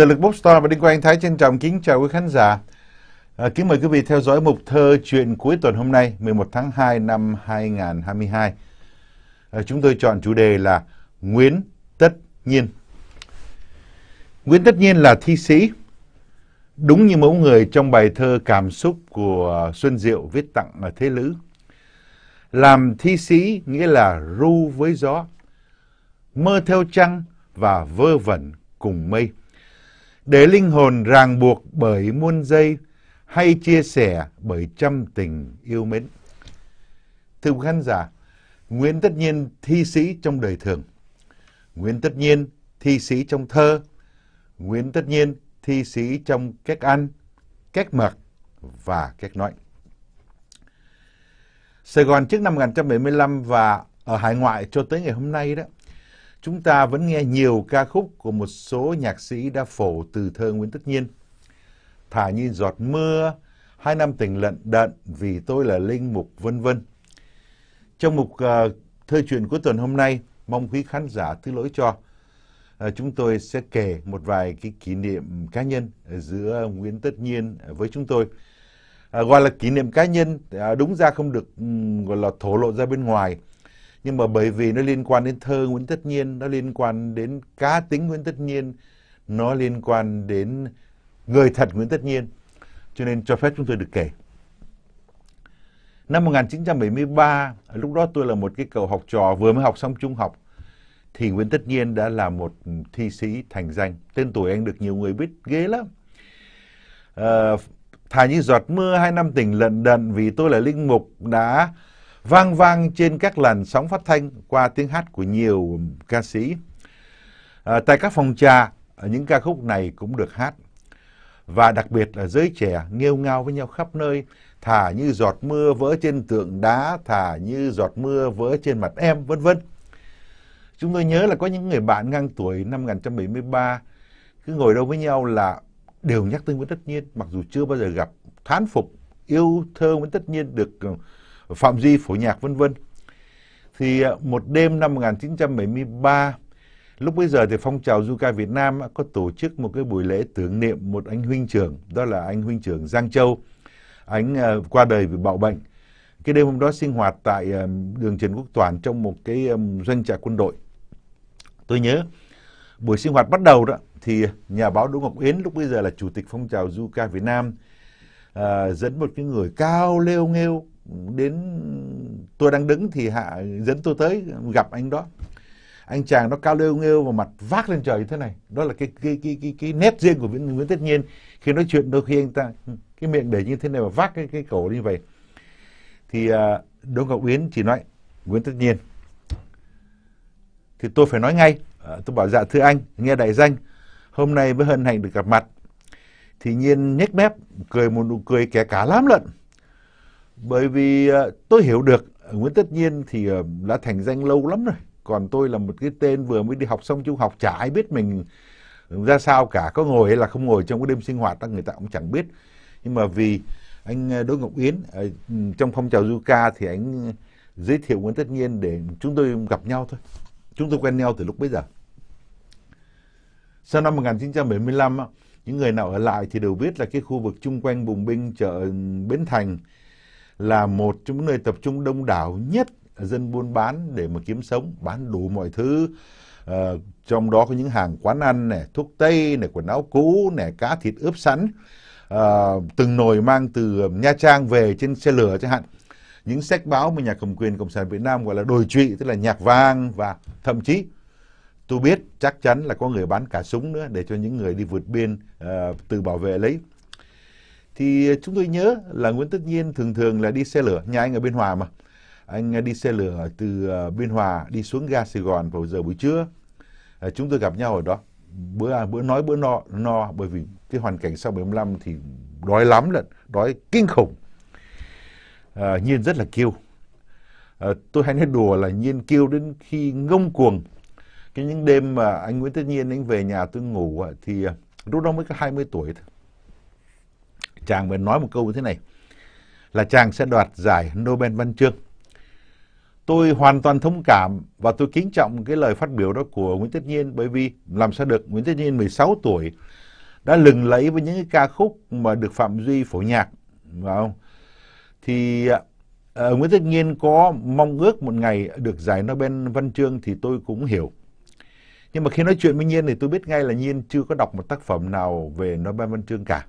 Từ lực Bookstore và Đinh Quang Thái trân trọng kính chào quý khán giả. À, kính mời quý vị theo dõi mục thơ chuyện cuối tuần hôm nay 11 tháng 2 năm 2022. À, chúng tôi chọn chủ đề là Nguyễn Tất Nhiên. Nguyễn Tất Nhiên là thi sĩ. Đúng như mẫu người trong bài thơ Cảm xúc của Xuân Diệu viết tặng ở Thế Lữ. Làm thi sĩ nghĩa là ru với gió, mơ theo trăng và vơ vẩn cùng mây để linh hồn ràng buộc bởi muôn dây hay chia sẻ bởi trăm tình yêu mến. Thưa quý khán giả, Nguyễn tất nhiên thi sĩ trong đời thường, Nguyễn tất nhiên thi sĩ trong thơ, Nguyễn tất nhiên thi sĩ trong cách ăn, cách mặc và cách nói. Sài Gòn trước năm 1975 và ở hải ngoại cho tới ngày hôm nay đó, chúng ta vẫn nghe nhiều ca khúc của một số nhạc sĩ đã phổ từ thơ Nguyễn Tất Nhiên. Thả như giọt mưa, hai năm tình lận đận vì tôi là linh mục vân vân. Trong mục uh, thơ truyền cuối tuần hôm nay, mong quý khán giả thứ lỗi cho. Uh, chúng tôi sẽ kể một vài cái kỷ niệm cá nhân giữa Nguyễn Tất Nhiên với chúng tôi. Uh, gọi là kỷ niệm cá nhân uh, đúng ra không được um, gọi là thổ lộ ra bên ngoài nhưng mà bởi vì nó liên quan đến thơ Nguyễn Tất Nhiên nó liên quan đến cá tính Nguyễn Tất Nhiên nó liên quan đến người thật Nguyễn Tất Nhiên cho nên cho phép chúng tôi được kể năm 1973 lúc đó tôi là một cái cậu học trò vừa mới học xong trung học thì Nguyễn Tất Nhiên đã là một thi sĩ thành danh tên tuổi anh được nhiều người biết ghê lắm à, thà như giọt mưa hai năm tỉnh lận đận vì tôi là linh mục đã vang vang trên các làn sóng phát thanh qua tiếng hát của nhiều ca sĩ. À, tại các phòng trà, những ca khúc này cũng được hát. Và đặc biệt là giới trẻ nghêu ngao với nhau khắp nơi, thả như giọt mưa vỡ trên tượng đá, thả như giọt mưa vỡ trên mặt em, vân vân. Chúng tôi nhớ là có những người bạn ngang tuổi năm 1973 cứ ngồi đâu với nhau là đều nhắc tới Nguyễn Tất Nhiên, mặc dù chưa bao giờ gặp, thán phục, yêu thơ Nguyễn Tất Nhiên được ờ, Phạm Duy phổ nhạc vân vân. Thì à, một đêm năm 1973, lúc bây giờ thì phong trào du ca Việt Nam có tổ chức một cái buổi lễ tưởng niệm một anh huynh trưởng, đó là anh huynh trưởng Giang Châu. Anh à, qua đời vì bạo bệnh. Cái đêm hôm đó sinh hoạt tại à, đường Trần Quốc Toàn trong một cái doanh trại quân đội. Tôi nhớ buổi sinh hoạt bắt đầu đó thì nhà báo Đỗ Ngọc Yến lúc bây giờ là chủ tịch phong trào du ca Việt Nam à, dẫn một cái người cao lêu nghêu đến tôi đang đứng thì hạ dẫn tôi tới gặp anh đó anh chàng nó cao lêu nghêu và mặt vác lên trời như thế này đó là cái cái cái cái, cái nét riêng của nguyễn nguyễn tất nhiên khi nói chuyện đôi khi anh ta cái miệng để như thế này và vác cái cái cổ như vậy thì uh, đỗ ngọc yến chỉ nói nguyễn tất nhiên thì tôi phải nói ngay à, tôi bảo dạ thưa anh nghe đại danh hôm nay với hân hạnh được gặp mặt thì nhiên nhếch mép cười một nụ cười kẻ cả lắm lận bởi vì ờ, tôi hiểu được ờ, Nguyễn Tất Nhiên thì ờ, đã thành danh lâu lắm rồi. Còn tôi là một cái tên vừa mới đi học xong trung học chả ai biết mình ra sao cả. Có ngồi hay là không ngồi trong cái đêm sinh hoạt đó người ta cũng chẳng biết. Nhưng mà vì anh Đỗ Ngọc Yến trong phong trào du ca thì anh giới thiệu Nguyễn Tất Nhiên để chúng tôi gặp nhau thôi. Chúng tôi quen nhau từ lúc bây giờ. Sau năm 1975, những người nào ở lại thì đều biết là cái khu vực chung quanh vùng binh chợ Bến Thành là một trong những nơi tập trung đông đảo nhất dân buôn bán để mà kiếm sống, bán đủ mọi thứ. À, trong đó có những hàng quán ăn này, thuốc tây này, quần áo cũ này, cá thịt ướp sẵn. À, từng nồi mang từ Nha Trang về trên xe lửa chẳng hạn. Những sách báo mà nhà cầm quyền Cộng sản Việt Nam gọi là đồi trụy, tức là nhạc vang và thậm chí tôi biết chắc chắn là có người bán cả súng nữa để cho những người đi vượt biên uh, từ bảo vệ lấy thì ờ, chúng tôi nhớ là Nguyễn Tất Nhiên thường thường là đi xe lửa, nhà anh ở Biên Hòa mà. Anh ờ, đi xe lửa từ ờ, Biên Hòa đi xuống ga Sài Gòn vào giờ buổi trưa. Chúng tôi gặp nhau ở đó. Bữa à, bữa nói bữa no no bởi vì cái hoàn cảnh sau 75 thì đói lắm lận, đói kinh khủng. À, Nhiên rất là kiêu. À, tôi hay nói đùa là Nhiên kiêu đến khi ngông cuồng. Cái những đêm mà anh Nguyễn Tất Nhiên anh về nhà tôi ngủ thì lúc đó mới có 20 tuổi thôi chàng mới nói một câu như thế này là chàng sẽ đoạt giải Nobel văn chương. Tôi hoàn toàn thông cảm và tôi kính trọng cái lời phát biểu đó của Nguyễn Tất Nhiên bởi vì làm sao được Nguyễn Tất Nhiên 16 tuổi đã lừng lẫy với những cái ca khúc mà được Phạm Duy phổ nhạc, phải không? Thì uh, Nguyễn Tất Nhiên có mong ước một ngày được giải Nobel văn chương thì tôi cũng hiểu. Nhưng mà khi nói chuyện với Nhiên thì tôi biết ngay là Nhiên chưa có đọc một tác phẩm nào về Nobel văn chương cả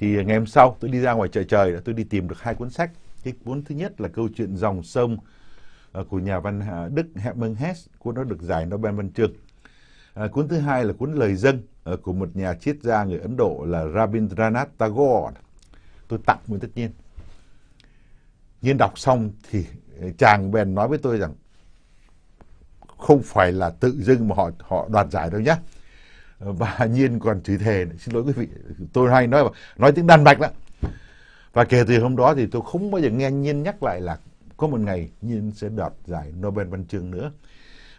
thì ngày hôm sau tôi đi ra ngoài trời trời tôi đi tìm được hai cuốn sách cái cuốn thứ nhất là câu chuyện dòng sông ờ, của nhà văn Đức Hermann Hesse cuốn đó được giải Nobel văn chương à, cuốn thứ hai là cuốn lời dân ờ, của một nhà triết gia người Ấn Độ là Rabindranath Tagore tôi tặng Nguyễn Tất Nhiên Nhiên đọc xong thì ờ, chàng bèn nói với tôi rằng không phải là tự dưng mà họ họ đoạt giải đâu nhé và nhiên còn chửi thề nữa. xin lỗi quý vị tôi hay nói nói tiếng đan mạch đó và kể từ hôm đó thì tôi không bao giờ nghe nhiên nhắc lại là có một ngày nhiên sẽ đoạt giải nobel văn chương nữa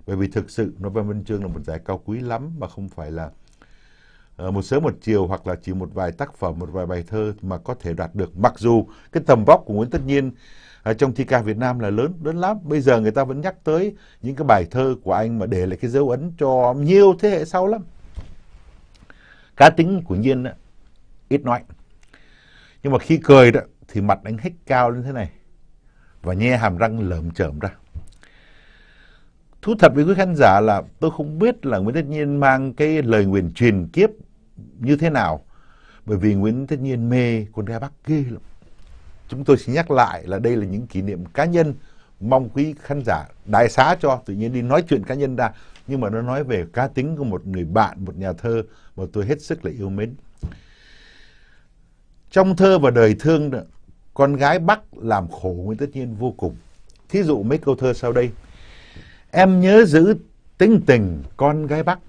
bởi vì thực sự nobel văn chương là một giải cao quý lắm mà không phải là ờ, một sớm một chiều hoặc là chỉ một vài tác phẩm một vài bài thơ mà có thể đoạt được mặc dù cái tầm vóc của Nguyễn Tất Nhiên ờ, trong thi ca Việt Nam là lớn lớn lắm bây giờ người ta vẫn nhắc tới những cái bài thơ của anh mà để lại cái dấu ấn cho nhiều thế hệ sau lắm cá tính của Nhiên đó, ít nói. Nhưng mà khi cười đó thì mặt anh hích cao lên thế này và nhe hàm răng lởm chởm ra. Thú thật với quý khán giả là tôi không biết là Nguyễn Tất Nhiên mang cái lời nguyền truyền kiếp như thế nào bởi vì Nguyễn Tất Nhiên mê con gái Bắc ghê lắm. Chúng tôi xin nhắc lại là đây là những kỷ niệm cá nhân mong quý khán giả đại xá cho tự nhiên đi nói chuyện cá nhân ra nhưng mà nó nói về cá tính của một người bạn một nhà thơ mà tôi hết sức là yêu mến trong thơ và đời thương con gái bắc làm khổ nguyễn tất nhiên vô cùng thí dụ mấy câu thơ sau đây em nhớ giữ tính tình con gái bắc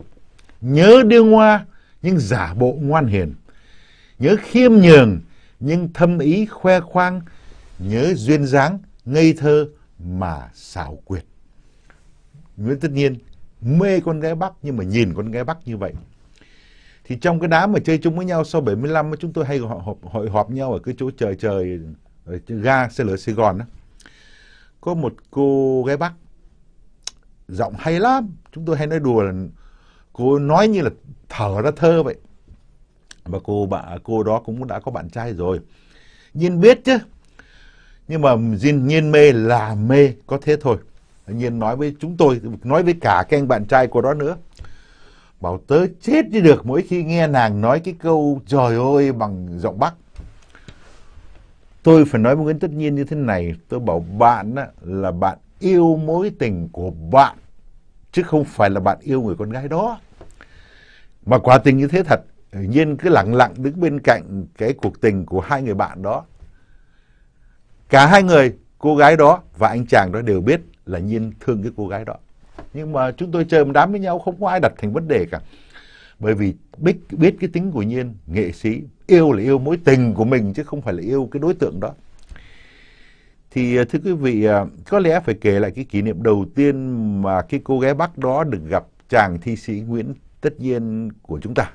nhớ điêu ngoa nhưng giả bộ ngoan hiền nhớ khiêm nhường nhưng thâm ý khoe khoang nhớ duyên dáng ngây thơ mà xảo quyệt nguyễn tất nhiên mê con gái Bắc nhưng mà nhìn con gái Bắc như vậy. Thì trong cái đám mà chơi chung với nhau sau 75 chúng tôi hay hội họp, hội họp nhau ở cái chỗ trời trời ở ga xe lửa Sài Gòn đó. Có một cô gái Bắc giọng hay lắm, chúng tôi hay nói đùa là cô nói như là thở ra thơ vậy. Và cô bà cô đó cũng đã có bạn trai rồi. Nhìn biết chứ. Nhưng mà Jin nhiên mê là mê có thế thôi nhiên nói với chúng tôi nói với cả các anh bạn trai của đó nữa bảo tớ chết đi được mỗi khi nghe nàng nói cái câu trời ơi bằng giọng bắc tôi phải nói một cái tất nhiên như thế này tôi bảo bạn là bạn yêu mối tình của bạn chứ không phải là bạn yêu người con gái đó mà quả tình như thế thật nhiên cứ lặng lặng đứng bên cạnh cái cuộc tình của hai người bạn đó cả hai người cô gái đó và anh chàng đó đều biết là Nhiên thương cái cô gái đó. Nhưng mà chúng tôi chơi một đám với nhau không có ai đặt thành vấn đề cả. Bởi vì biết, biết cái tính của Nhiên, nghệ sĩ, yêu là yêu mối tình của mình chứ không phải là yêu cái đối tượng đó. Thì à, thưa quý vị, à, có lẽ phải kể lại cái kỷ niệm đầu tiên mà cái cô gái Bắc đó được gặp chàng thi sĩ Nguyễn Tất Nhiên của chúng ta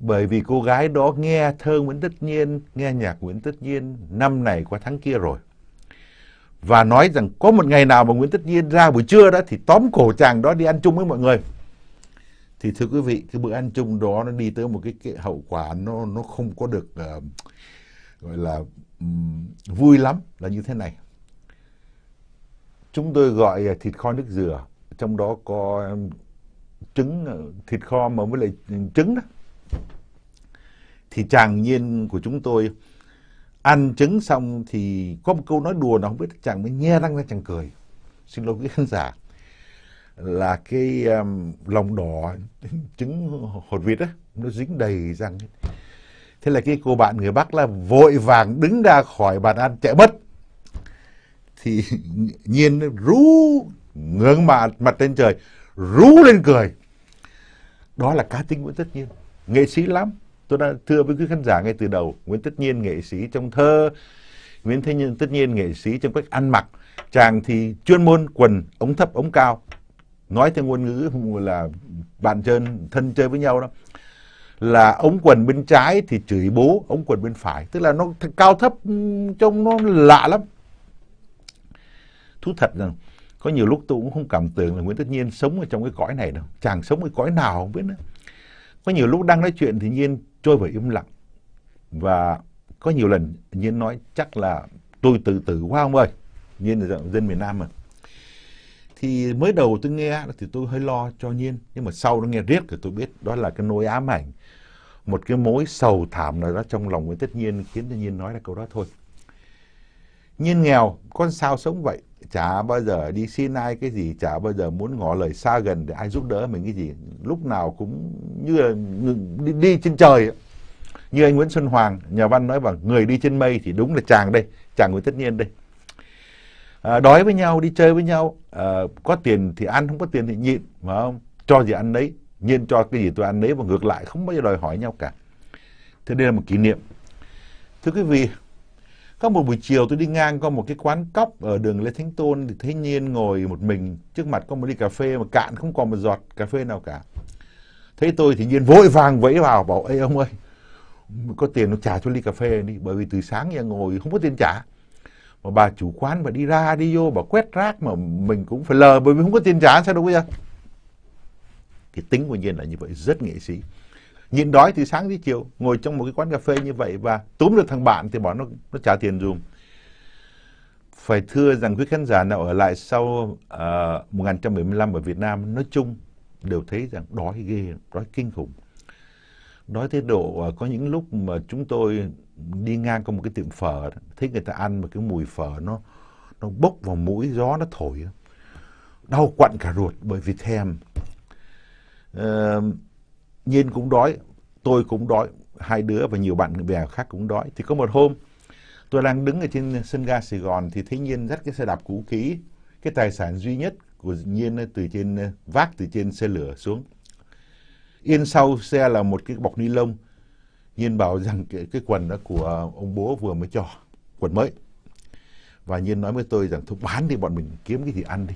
bởi vì cô gái đó nghe thơ Nguyễn Tất Nhiên, nghe nhạc Nguyễn Tất Nhiên năm này qua tháng kia rồi và nói rằng có một ngày nào mà Nguyễn Tất Nhiên ra buổi trưa đó thì tóm cổ chàng đó đi ăn chung với mọi người. Thì thưa quý vị, cái bữa ăn chung đó nó đi tới một cái, cái hậu quả nó nó không có được uh, gọi là um, vui lắm là như thế này. Chúng tôi gọi ờ, thịt kho nước dừa, trong đó có trứng ờ, thịt kho mà với lại trứng đó. Thì chàng nhiên của chúng tôi ăn trứng xong thì có một câu nói đùa nào không biết chàng mới nhe răng ra chàng cười xin lỗi quý khán giả là cái um, lòng đỏ trứng hột vịt á nó dính đầy răng thế là cái cô bạn người bắc là vội vàng đứng ra khỏi bàn ăn chạy mất thì nhiên rú ngưỡng mặt mặt lên trời rú lên cười đó là cá tính của tất nhiên nghệ sĩ lắm Tôi đã thưa với quý khán giả ngay từ đầu, Nguyễn Tất Nhiên nghệ sĩ trong thơ, Nguyễn Thế Nhân tất nhiên nghệ sĩ trong cách ăn mặc, chàng thì chuyên môn quần ống thấp ống cao. Nói theo ngôn ngữ là bạn chơi thân chơi với nhau đó là ống quần bên trái thì chửi bố ống quần bên phải tức là nó cao thấp trông nó lạ lắm thú thật rằng có nhiều lúc tôi cũng không cảm tưởng là Nguyễn Tất Nhiên sống ở trong cái cõi này đâu chàng sống ở cõi nào không biết nữa có nhiều lúc đang nói chuyện thì nhiên trôi vào im lặng và có nhiều lần nhiên nói chắc là tôi tự tử quá ông ơi nhiên là dân miền nam mà thì mới đầu tôi nghe thì tôi hơi lo cho nhiên nhưng mà sau nó nghe riết thì tôi biết đó là cái nỗi ám ảnh một cái mối sầu thảm nào đó trong lòng của tất nhiên khiến tất nhiên nói ra câu đó thôi nhiên nghèo con sao sống vậy chả bao giờ đi xin ai cái gì chả bao giờ muốn ngỏ lời xa gần để ai giúp đỡ mình cái gì lúc nào cũng như là đi, đi trên trời như anh Nguyễn Xuân Hoàng nhà văn nói rằng người đi trên mây thì đúng là chàng đây chàng Nguyễn Tất Nhiên đây à, đói với nhau đi chơi với nhau à, có tiền thì ăn không có tiền thì nhịn mà không cho gì ăn đấy nhiên cho cái gì tôi ăn đấy và ngược lại không bao giờ đòi hỏi nhau cả thế đây là một kỷ niệm thưa quý vị có một buổi chiều tôi đi ngang qua một cái quán cóc ở đường lê thánh tôn thì thấy nhiên ngồi một mình trước mặt có một ly cà phê mà cạn không còn một giọt cà phê nào cả thấy tôi thì nhiên vội vàng vẫy vào bảo ê ông ơi có tiền nó trả cho ly cà phê đi bởi vì từ sáng giờ ngồi không có tiền trả mà bà chủ quán mà đi ra đi vô bà quét rác mà mình cũng phải lờ bởi vì không có tiền trả sao đâu bây giờ cái tính của nhiên là như vậy rất nghệ sĩ nhịn đói từ sáng đến chiều ngồi trong một cái quán cà phê như vậy và túm được thằng bạn thì bỏ nó nó trả tiền dùm phải thưa rằng quý khán giả nào ở lại sau uh, ờ, 1975 ở Việt Nam nói chung đều thấy rằng đói ghê đói kinh khủng đói thế độ ờ, có những lúc mà chúng tôi đi ngang qua một cái tiệm phở thấy người ta ăn mà cái mùi phở nó nó bốc vào mũi gió nó thổi đau quặn cả ruột bởi vì thèm uh, Nhiên cũng đói, tôi cũng đói, hai đứa và nhiều bạn bè khác cũng đói. Thì có một hôm, tôi đang đứng ở trên sân ga Sài Gòn thì thấy Nhiên dắt cái xe đạp cũ kỹ, cái tài sản duy nhất của Nhiên từ trên ờ, vác từ trên xe lửa xuống. Yên sau xe là một cái bọc ni lông. Nhiên bảo rằng cái, cái quần đó của ông bố vừa mới cho, quần mới. Và Nhiên nói với tôi rằng thôi bán đi bọn mình kiếm cái gì ăn đi.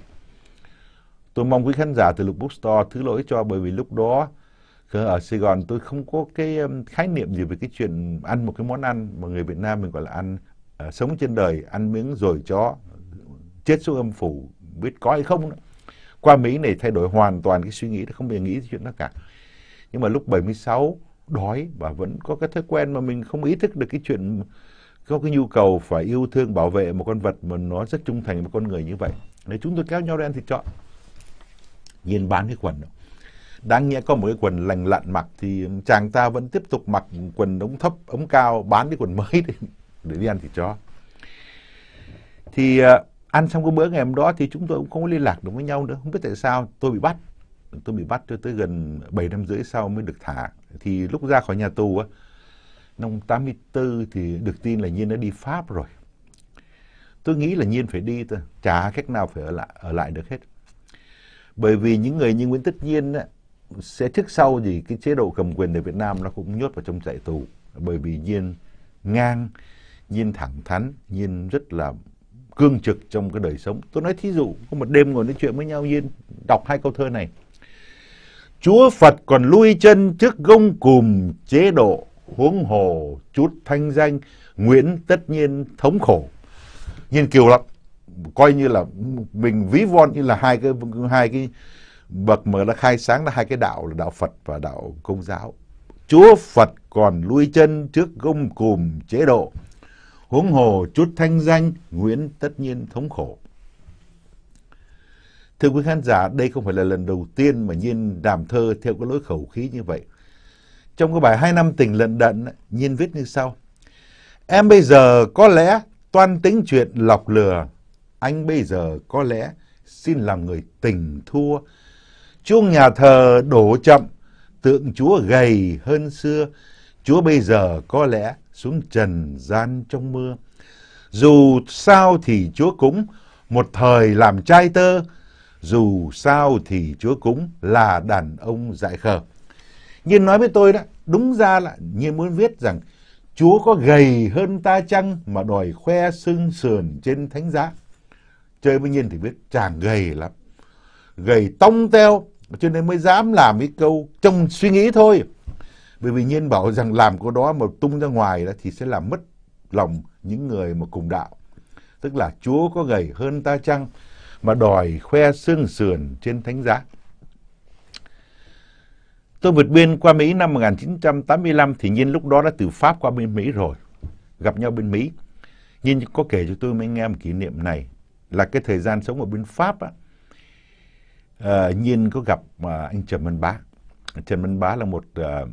Tôi mong quý khán giả từ Lục Bookstore thứ lỗi cho bởi vì lúc đó ở Sài Gòn tôi không có cái khái niệm gì về cái chuyện ăn một cái món ăn mà người Việt Nam mình gọi là ăn uh, sống trên đời ăn miếng rồi chó chết xuống âm phủ biết có hay không nữa. qua Mỹ này thay đổi hoàn toàn cái suy nghĩ không hề nghĩ chuyện đó cả nhưng mà lúc 76 đói và vẫn có cái thói quen mà mình không ý thức được cái chuyện có cái nhu cầu phải yêu thương bảo vệ một con vật mà nó rất trung thành với con người như vậy nên chúng tôi kéo nhau ra ăn thịt chó nhìn bán cái quần đó Đáng nghĩa có một cái quần lành lặn mặc thì chàng ta vẫn tiếp tục mặc quần ống thấp, ống cao, bán cái quần mới để, để đi ăn thịt chó. Thì ờ, ăn xong cái bữa ngày hôm đó thì chúng tôi cũng không có liên lạc được với nhau nữa. Không biết tại sao tôi bị bắt. Tôi bị bắt cho tới gần 7 năm rưỡi sau mới được thả. Thì lúc ra khỏi nhà tù á, năm 84 thì được tin là Nhiên đã đi Pháp rồi. Tôi nghĩ là Nhiên phải đi thôi, chả cách nào phải ở lại, ở lại được hết. Bởi vì những người như Nguyễn Tất Nhiên á, sẽ trước sau gì cái chế độ cầm quyền ở Việt Nam nó cũng nhốt vào trong trại tù bởi vì Nhiên ngang, Nhiên thẳng thắn, Nhiên rất là cương trực trong cái đời sống. Tôi nói thí dụ có một đêm ngồi nói chuyện với nhau Nhiên đọc hai câu thơ này. Chúa Phật còn lui chân trước gông cùm chế độ huống hồ chút thanh danh Nguyễn tất nhiên thống khổ. Nhiên kiều lắm coi như là mình ví von như là hai cái hai cái bậc mà đã khai sáng ra hai cái đạo là đạo Phật và đạo Công giáo. Chúa Phật còn lui chân trước gông cùm chế độ, huống hồ chút thanh danh Nguyễn tất nhiên thống khổ. Thưa quý khán giả, đây không phải là lần đầu tiên mà Nhiên đàm thơ theo cái lối khẩu khí như vậy. Trong cái bài hai năm tình lận đận, Nhiên viết như sau. Em bây giờ có lẽ toan tính chuyện lọc lừa, anh bây giờ có lẽ xin làm người tình thua, Chuông nhà thờ đổ chậm, tượng Chúa gầy hơn xưa, Chúa bây giờ có lẽ xuống trần gian trong mưa. Dù sao thì Chúa cũng một thời làm trai tơ, dù sao thì Chúa cũng là đàn ông dại khờ. Nhiên nói với tôi đó, đúng ra là Nhiên muốn viết rằng Chúa có gầy hơn ta chăng mà đòi khoe sưng sườn trên thánh giá. Chơi với Nhiên thì biết chàng gầy lắm. Gầy tông teo, cho nên mới dám làm cái câu trong suy nghĩ thôi bởi vì nhiên bảo rằng làm cái đó mà tung ra ngoài đó thì sẽ làm mất lòng những người mà cùng đạo tức là chúa có gầy hơn ta chăng mà đòi khoe xương sườn trên thánh giá Tôi vượt biên qua Mỹ năm 1985 thì Nhiên lúc đó đã từ Pháp qua bên Mỹ rồi, gặp nhau bên Mỹ. Nhiên có kể cho tôi mới nghe một kỷ niệm này là cái thời gian sống ở bên Pháp á, à, Nhiên có gặp à, anh Trần Văn Bá. Trần Văn Bá là một à,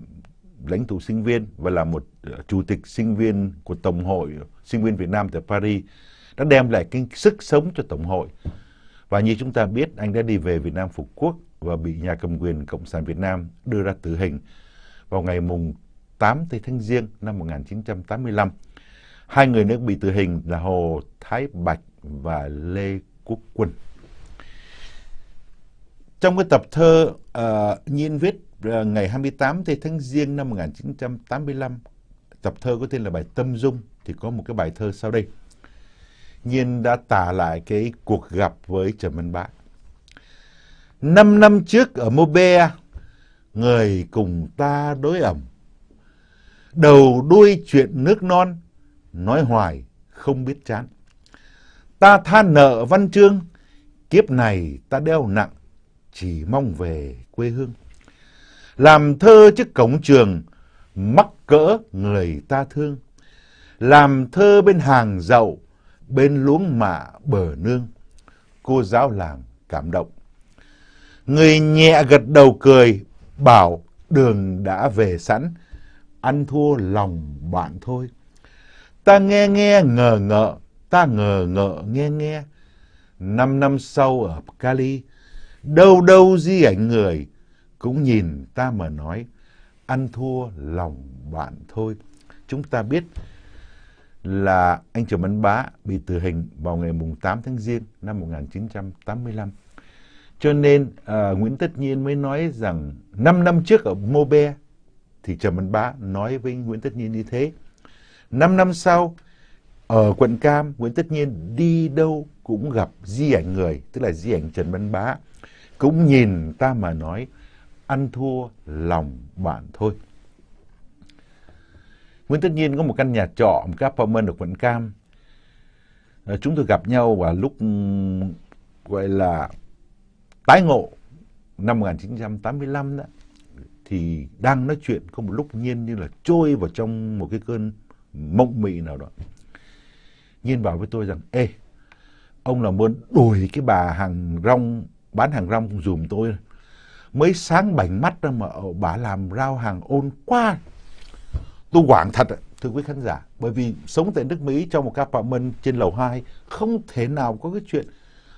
lãnh tụ sinh viên và là một à, chủ tịch sinh viên của Tổng hội sinh viên Việt Nam tại Paris đã đem lại cái sức sống cho Tổng hội. Và như chúng ta biết, anh đã đi về Việt Nam phục quốc và bị nhà cầm quyền Cộng sản Việt Nam đưa ra tử hình vào ngày mùng 8 tây tháng Giêng năm 1985. Hai người nữa bị tử hình là Hồ Thái Bạch và Lê Quốc Quân. Trong cái tập thơ uh, Nhiên viết uh, ngày 28 tháng Giêng năm 1985, tập thơ có tên là bài Tâm Dung, thì có một cái bài thơ sau đây. Nhiên đã tả lại cái cuộc gặp với Trần Văn Bá. Năm năm trước ở Mobea, người cùng ta đối ẩm. Đầu đuôi chuyện nước non, nói hoài không biết chán. Ta than nợ văn chương, kiếp này ta đeo nặng chỉ mong về quê hương. Làm thơ trước cổng trường, mắc cỡ người ta thương. Làm thơ bên hàng dậu, bên luống mạ bờ nương. Cô giáo làng cảm động. Người nhẹ gật đầu cười, bảo đường đã về sẵn, ăn thua lòng bạn thôi. Ta nghe nghe ngờ ngợ, ta ngờ ngợ nghe nghe. Năm năm sau ở Cali, đâu đâu di ảnh người cũng nhìn ta mà nói ăn thua lòng bạn thôi chúng ta biết là anh Trần Văn Bá bị tử hình vào ngày mùng 8 tháng Giêng năm một nghìn chín trăm tám mươi lăm cho nên à, Nguyễn Tất Nhiên mới nói rằng năm năm trước ở Mobe thì Trần Văn Bá nói với Nguyễn Tất Nhiên như thế năm năm sau ở quận Cam Nguyễn Tất Nhiên đi đâu cũng gặp di ảnh người tức là di ảnh Trần Văn Bá cũng nhìn ta mà nói ăn thua lòng bạn thôi. Nguyễn Tất Nhiên có một căn nhà trọ, một cái apartment ở quận Cam. Ờ, chúng tôi gặp nhau vào lúc gọi là tái ngộ năm 1985 đó. Thì đang nói chuyện có một lúc Nhiên như là trôi vào trong một cái cơn mộng mị nào đó. Nhiên bảo với tôi rằng, ê, ông là muốn đuổi cái bà hàng rong bán hàng rong dùm tôi mới sáng bảnh mắt ra mà bà làm rau hàng ôn quá tôi quảng thật thưa quý khán giả bởi vì sống tại nước Mỹ trong một apartment trên lầu 2 không thể nào có cái chuyện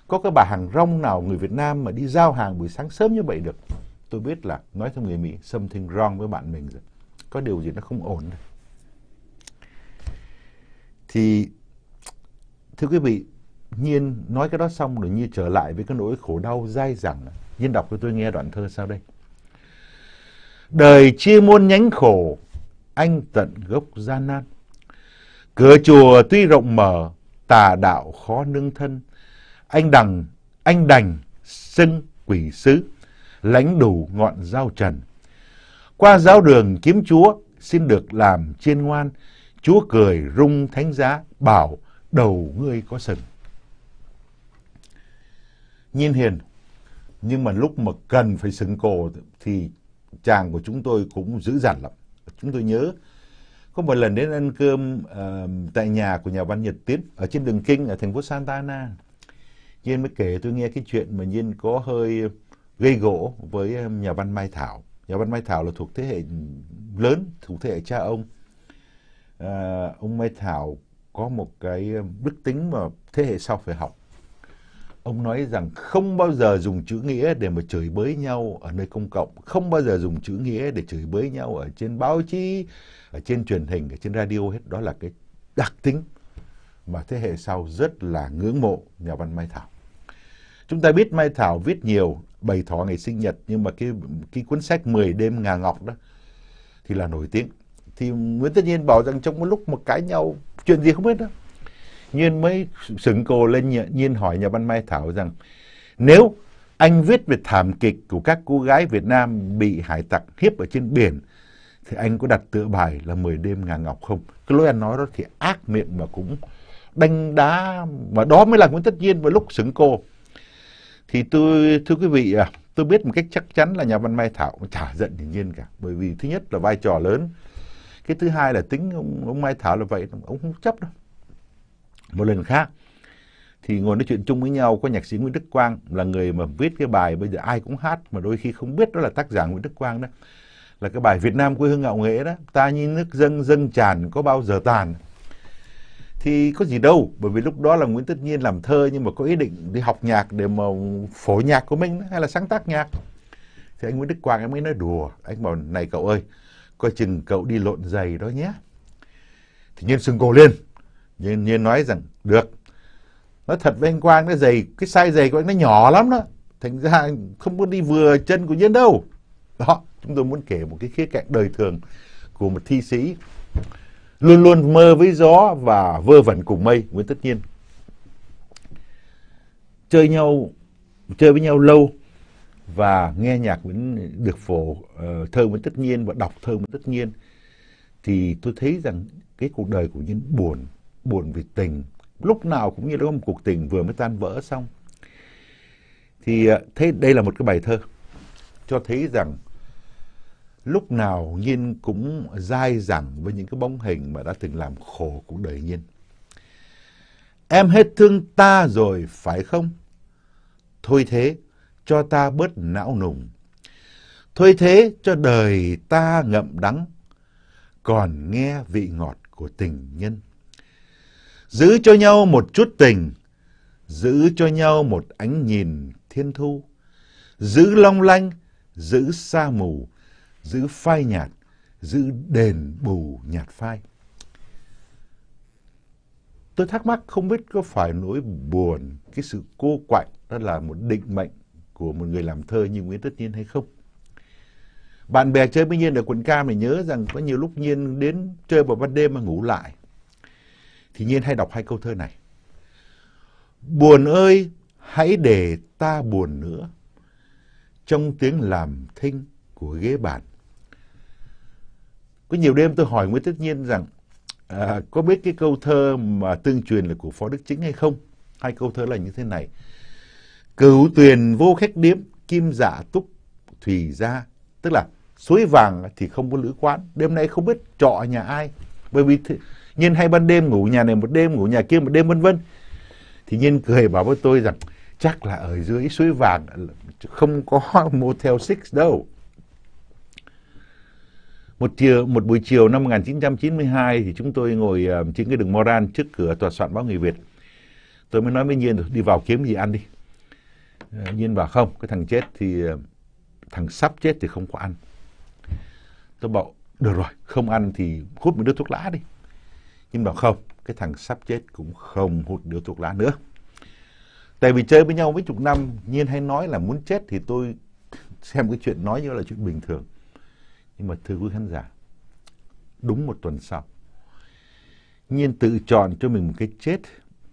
có cái bà hàng rong nào người Việt Nam mà đi giao hàng buổi sáng sớm như vậy được tôi biết là nói theo người Mỹ something wrong với bạn mình rồi có điều gì nó không ổn rồi. thì thưa quý vị Nhiên nói cái đó xong rồi như trở lại với cái nỗi khổ đau dai dẳng. Nhiên đọc cho tôi nghe đoạn thơ sau đây. Đời chia muôn nhánh khổ, anh tận gốc gian nan. Cửa chùa tuy rộng mở, tà đạo khó nương thân. Anh đằng, anh đành, xưng quỷ sứ, lãnh đủ ngọn dao trần. Qua giáo đường kiếm chúa, xin được làm chiên ngoan. Chúa cười rung thánh giá, bảo đầu ngươi có sừng nhiên hiền nhưng mà lúc mà cần phải sừng cổ thì chàng của chúng tôi cũng dữ dằn lắm chúng tôi nhớ có một lần đến ăn cơm uh, tại nhà của nhà văn Nhật Tiến ở trên đường Kinh ở thành phố Santa Ana Nhiên mới kể tôi nghe cái chuyện mà Nhiên có hơi gây gỗ với nhà văn Mai Thảo nhà văn Mai Thảo là thuộc thế hệ lớn thuộc thế hệ cha ông uh, ông Mai Thảo có một cái đức tính mà thế hệ sau phải học Ông nói rằng không bao giờ dùng chữ nghĩa để mà chửi bới nhau ở nơi công cộng, không bao giờ dùng chữ nghĩa để chửi bới nhau ở trên báo chí, ở trên truyền hình, ở trên radio hết. Đó là cái đặc tính mà thế hệ sau rất là ngưỡng mộ nhà văn Mai Thảo. Chúng ta biết Mai Thảo viết nhiều bày tỏ ngày sinh nhật nhưng mà cái cái cuốn sách 10 đêm ngà ngọc đó thì là nổi tiếng. Thì Nguyễn Tất Nhiên bảo rằng trong một lúc một cãi nhau chuyện gì không biết đâu Nhiên mới sừng cô lên Nhiên hỏi nhà văn Mai Thảo rằng Nếu anh viết về thảm kịch của các cô gái Việt Nam bị hải tặc hiếp ở trên biển thì anh có đặt tựa bài là mười đêm ngà ngọc không? Cái lối anh nói đó thì ác miệng mà cũng đánh đá mà đó mới là Nguyễn Tất Nhiên vào lúc xứng cô. Thì tôi thưa quý vị à, tôi biết một cách chắc chắn là nhà văn Mai Thảo chả giận thì nhiên cả bởi vì thứ nhất là vai trò lớn cái thứ hai là tính ông, ông Mai Thảo là vậy ông không chấp đâu một lần khác thì ngồi nói chuyện chung với nhau có nhạc sĩ Nguyễn Đức Quang là người mà viết cái bài bây giờ ai cũng hát mà đôi khi không biết đó là tác giả Nguyễn Đức Quang đó là cái bài Việt Nam quê hương ngạo nghễ đó ta như nước dân dân tràn có bao giờ tàn thì có gì đâu bởi vì lúc đó là Nguyễn Tất Nhiên làm thơ nhưng mà có ý định đi học nhạc để mà phổ nhạc của mình hay là sáng tác nhạc thì anh Nguyễn Đức Quang em mới nói đùa anh bảo này cậu ơi coi chừng cậu đi lộn giày đó nhé thì nhiên sừng cổ lên nhưng nhiên nói rằng được nói thật với anh quang cái giày cái sai giày của anh nó nhỏ lắm đó thành ra không muốn đi vừa chân của nhiên đâu đó chúng tôi muốn kể một cái khía cạnh đời thường của một thi sĩ luôn luôn mơ với gió và vơ vẩn cùng mây nguyễn tất nhiên chơi nhau chơi với nhau lâu và nghe nhạc Nguyễn được phổ ờ, thơ Nguyễn Tất Nhiên và đọc thơ Nguyễn Tất Nhiên thì tôi thấy rằng cái cuộc đời của Nhiên buồn buồn vì tình lúc nào cũng như là có một cuộc tình vừa mới tan vỡ xong thì ờ, thế đây là một cái bài thơ cho thấy rằng lúc nào nhiên cũng dai dẳng với những cái bóng hình mà đã từng làm khổ cuộc đời nhiên em hết thương ta rồi phải không thôi thế cho ta bớt não nùng thôi thế cho đời ta ngậm đắng còn nghe vị ngọt của tình nhân giữ cho nhau một chút tình, giữ cho nhau một ánh nhìn thiên thu, giữ long lanh, giữ xa mù, giữ phai nhạt, giữ đền bù nhạt phai. Tôi thắc mắc không biết có phải nỗi buồn, cái sự cô quạnh đó là một định mệnh của một người làm thơ như Nguyễn Tất Nhiên hay không? Bạn bè chơi với Nhiên ở quận Cam thì nhớ rằng có nhiều lúc Nhiên đến chơi vào ban đêm mà ngủ lại thì Nhiên hay đọc hai câu thơ này. Buồn ơi, hãy để ta buồn nữa. Trong tiếng làm thinh của ghế bàn. Có nhiều đêm tôi hỏi Nguyễn Tất Nhiên rằng à, có biết cái câu thơ mà tương truyền là của Phó Đức Chính hay không? Hai câu thơ là như thế này. Cửu tuyền vô khách điếm, kim dạ túc, thủy ra. Tức là suối vàng thì không có lữ quán. Đêm nay không biết trọ nhà ai. Bởi vì... Th- Nhân hay ban đêm ngủ nhà này một đêm, ngủ nhà kia một đêm vân vân. Thì Nhân cười bảo với tôi rằng chắc là ở dưới suối vàng không có Motel six đâu. Một, chiều, một buổi chiều năm 1992 thì chúng tôi ngồi ờ, trên cái đường Moran trước cửa tòa soạn báo người Việt. Tôi mới nói với Nhiên đi vào kiếm gì ăn đi. Ờ, Nhiên bảo không, cái thằng chết thì ờ, thằng sắp chết thì không có ăn. Tôi bảo được rồi, không ăn thì hút một đứa thuốc lá đi nhưng mà không cái thằng sắp chết cũng không hút điếu thuốc lá nữa tại vì chơi với nhau mấy chục năm nhiên hay nói là muốn chết thì tôi xem cái chuyện nói như là chuyện bình thường nhưng mà thưa quý khán giả đúng một tuần sau nhiên tự chọn cho mình một cái chết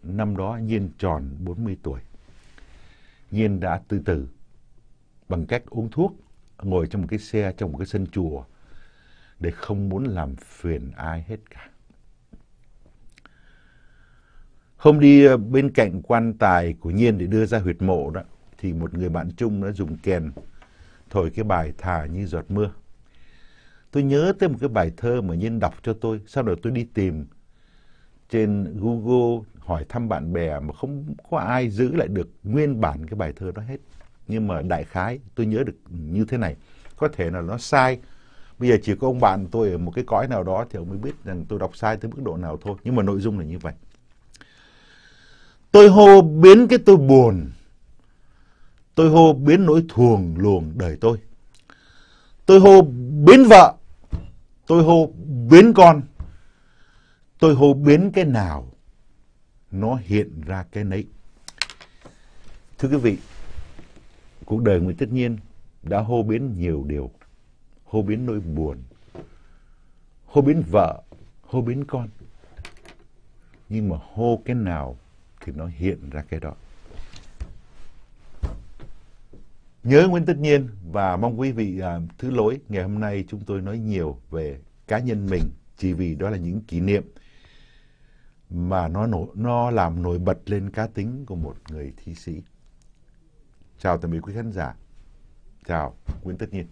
năm đó nhiên tròn 40 tuổi nhiên đã từ từ bằng cách uống thuốc ngồi trong một cái xe trong một cái sân chùa để không muốn làm phiền ai hết cả Hôm đi ờ, bên cạnh quan tài của Nhiên để đưa ra huyệt mộ đó, thì một người bạn chung đã dùng kèn thổi cái bài Thả như giọt mưa. Tôi nhớ tới một cái bài thơ mà Nhiên đọc cho tôi, sau đó tôi đi tìm trên Google hỏi thăm bạn bè mà không có ai giữ lại được nguyên bản cái bài thơ đó hết. Nhưng mà đại khái tôi nhớ được như thế này, có thể là nó sai. Bây giờ chỉ có ông bạn tôi ở một cái cõi nào đó thì ông mới biết rằng tôi đọc sai tới mức độ nào thôi, nhưng mà nội dung là như vậy. Tôi hô biến cái tôi buồn. Tôi hô biến nỗi thuồng luồng đời tôi. Tôi hô biến vợ. Tôi hô biến con. Tôi hô biến cái nào. Nó hiện ra cái nấy. Thưa quý vị, cuộc đời người Tất Nhiên đã hô biến nhiều điều. Hô biến nỗi buồn. Hô biến vợ. Hô biến con. Nhưng mà hô cái nào thì nó hiện ra cái đó nhớ nguyên tất nhiên và mong quý vị à, thứ lỗi ngày hôm nay chúng tôi nói nhiều về cá nhân mình chỉ vì đó là những kỷ niệm mà nó nổ, nó làm nổi bật lên cá tính của một người thi sĩ chào tạm biệt quý khán giả chào nguyễn tất nhiên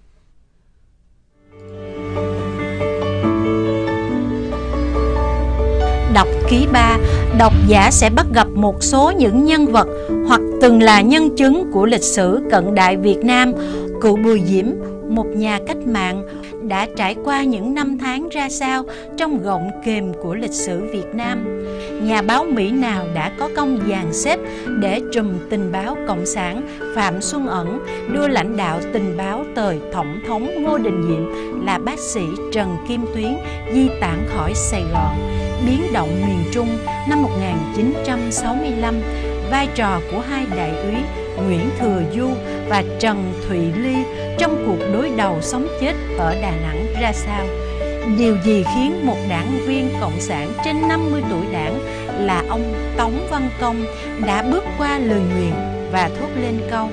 đọc ký ba, độc giả sẽ bắt gặp một số những nhân vật hoặc từng là nhân chứng của lịch sử cận đại Việt Nam. Cụ Bùi Diễm, một nhà cách mạng, đã trải qua những năm tháng ra sao trong gọng kềm của lịch sử Việt Nam. Nhà báo Mỹ nào đã có công dàn xếp để trùm tình báo Cộng sản Phạm Xuân Ẩn đưa lãnh đạo tình báo tới Tổng thống Ngô Đình Diệm là bác sĩ Trần Kim Tuyến di tản khỏi Sài Gòn biến động miền Trung năm 1965, vai trò của hai đại úy Nguyễn Thừa Du và Trần Thụy Ly trong cuộc đối đầu sống chết ở Đà Nẵng ra sao? Điều gì khiến một đảng viên Cộng sản trên 50 tuổi đảng là ông Tống Văn Công đã bước qua lời nguyện và thốt lên câu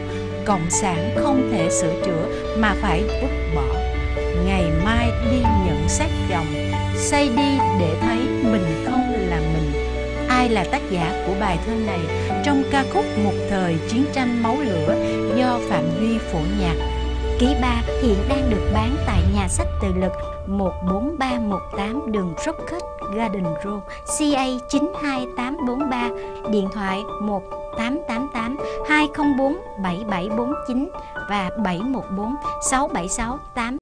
Cộng sản không thể sửa chữa mà phải vứt bỏ. Ngày mai đi nhận xét chồng say đi để thấy mình không là mình ai là tác giả của bài thơ này trong ca khúc một thời chiến tranh máu lửa do phạm duy phổ nhạc ký ba hiện đang được bán tại nhà sách từ lực 14318 đường Rocket Garden Road CA 92843 điện thoại 1888 204 7749 và 714 676 8